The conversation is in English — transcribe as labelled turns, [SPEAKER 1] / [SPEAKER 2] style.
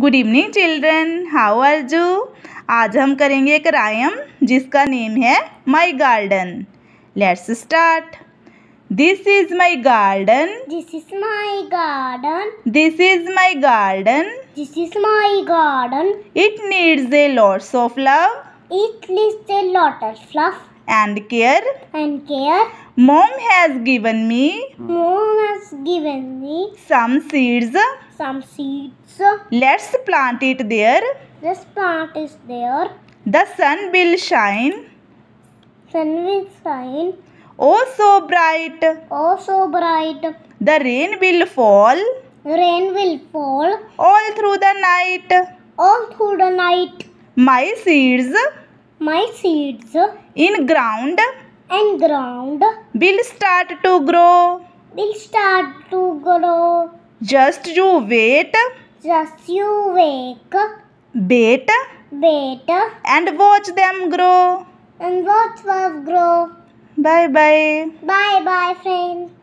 [SPEAKER 1] Good evening children how are you आज हम करेंगे एक रायम जिसका नेम है my garden let's start this is my garden this is my garden this is my garden this is my garden it needs a lots of love it needs a lot of love and care. And care. Mom has given me. Mom has given me. Some seeds. Some seeds. Let's plant it there. Let's plant it there. The sun will shine. Sun will shine. Oh so bright. Oh so bright. The rain will fall. Rain will fall. All through the night. All through the night. My seeds. My seeds in ground and ground will start to grow. Will start to grow. Just you wait. Just you wait. Wait. Wait. And watch them grow. And watch them grow. Bye bye. Bye bye friends.